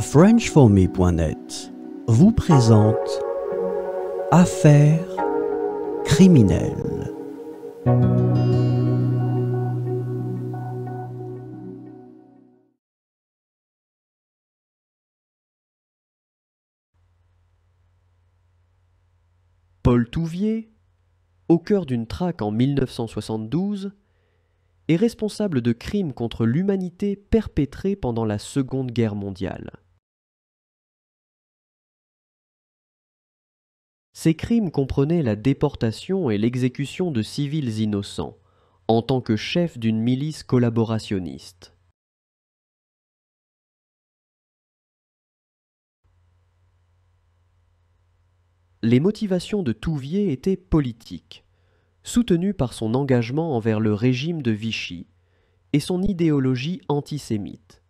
FrenchForMe.net vous présente Affaires criminelles. Paul Touvier, au cœur d'une traque en 1972, est responsable de crimes contre l'humanité perpétrés pendant la Seconde Guerre mondiale. Ces crimes comprenaient la déportation et l'exécution de civils innocents, en tant que chef d'une milice collaborationniste. Les motivations de Touvier étaient politiques, soutenues par son engagement envers le régime de Vichy et son idéologie antisémite.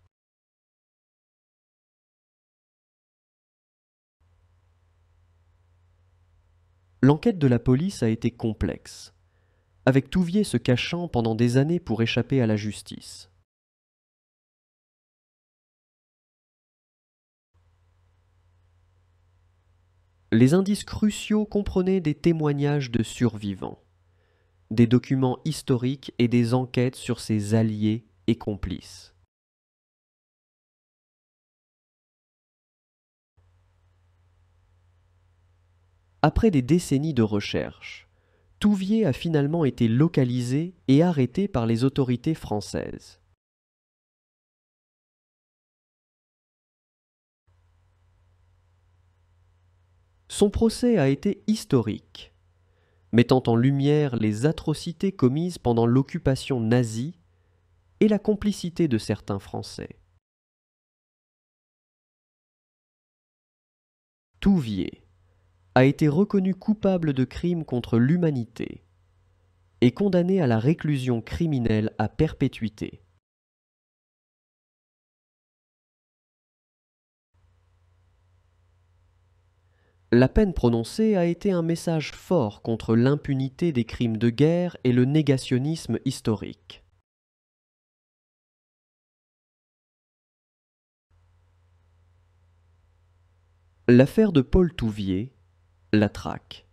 L'enquête de la police a été complexe, avec Touvier se cachant pendant des années pour échapper à la justice. Les indices cruciaux comprenaient des témoignages de survivants, des documents historiques et des enquêtes sur ses alliés et complices. Après des décennies de recherches, Touvier a finalement été localisé et arrêté par les autorités françaises. Son procès a été historique, mettant en lumière les atrocités commises pendant l'occupation nazie et la complicité de certains Français. Touvier a été reconnu coupable de crimes contre l'humanité et condamné à la réclusion criminelle à perpétuité. La peine prononcée a été un message fort contre l'impunité des crimes de guerre et le négationnisme historique. L'affaire de Paul Touvier la traque,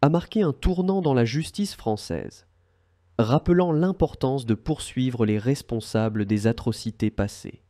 a marqué un tournant dans la justice française, rappelant l'importance de poursuivre les responsables des atrocités passées.